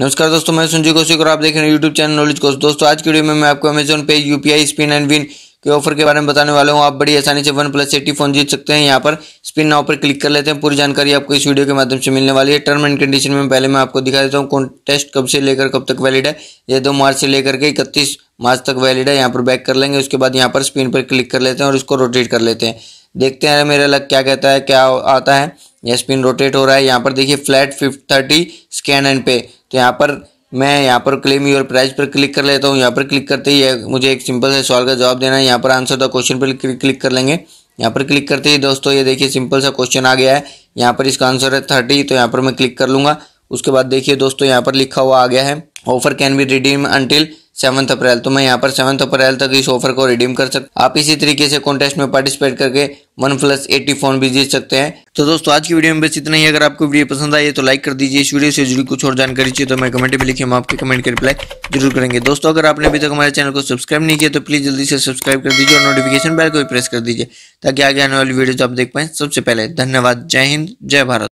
नमस्कार दोस्तों मैं सुनजी कौशिक और आप देख रहे हैं यूट्यूब चैनल नॉलेज कोर्स दोस्तों आज की वीडियो में मैं आपको Amazon pay UPI spin and win के ऑफर के बारे में बताने वाला हूँ आप बड़ी आसानी से वन प्लस एटी फोन जीत सकते हैं यहाँ पर स्पिन नाव पर क्लिक कर लेते हैं पूरी जानकारी आपको इस वीडियो के माध्यम से मिलने वाली है टर्म एंड कंडीशन में पहले मैं आपको दिखा देता हूँ कॉन्टेस्ट कब से लेकर कब तक वैलिड है ये दो मार्च से लेकर के इकतीस मार्च तक वैलिड है यहाँ पर बैक कर लेंगे उसके बाद यहाँ पर स्पिन पर क्लिक कर लेते हैं और इसको रोटेट कर लेते हैं देखते हैं मेरा लग क्या कहता है क्या आता है यह स्पिन रोटेट हो रहा है यहाँ पर देखिए flat fifty thirty scan and pay तो यहाँ पर मैं यहाँ पर क्लेम योर प्राइस पर क्लिक कर लेता हूँ यहाँ पर क्लिक करते ही मुझे एक सिंपल से सवाल का जवाब देना है यहाँ पर आंसर द क्वेश्चन पर क्लिक कर लेंगे यहाँ पर क्लिक करते ही दोस्तों ये देखिए सिंपल सा क्वेश्चन आ गया है यहाँ पर इसका आंसर है थर्टी तो यहाँ पर मैं क्लिक कर लूँगा उसके बाद देखिए दोस्तों यहाँ पर लिखा हुआ आ गया है offer can be redeem until seventh April तो मैं यहाँ पर सेवंथ अप्रैल तक इस ऑफर को रिडीम कर सकते आप इसी तरीके से कॉन्टेस्ट में पार्टिसिपेट करके वन प्लस एटी फोन भी जीत सकते हैं तो दोस्तों आज की वीडियो में बस इतना ही अगर आपको वीडियो पसंद आई है तो लाइक कर दीजिए इस वीडियो से जुड़ी कुछ और जानकारी चाहिए तो मैं कमेंट में लिखी हम आपके कमेंट की रिप्लाई जरूर करेंगे दोस्तों अगर आपने अभी तक हमारे चैनल को सब्सक्राइब नहीं किया तो प्लीज जल्दी से सब्सक्राइब कर दीजिए और नोटिफिकेशन बेल को भी प्रेस कर दीजिए ताकि आगे आने वाली वीडियो आप देख पाए सबसे पहले धन्यवाद जय हिंद जय भारत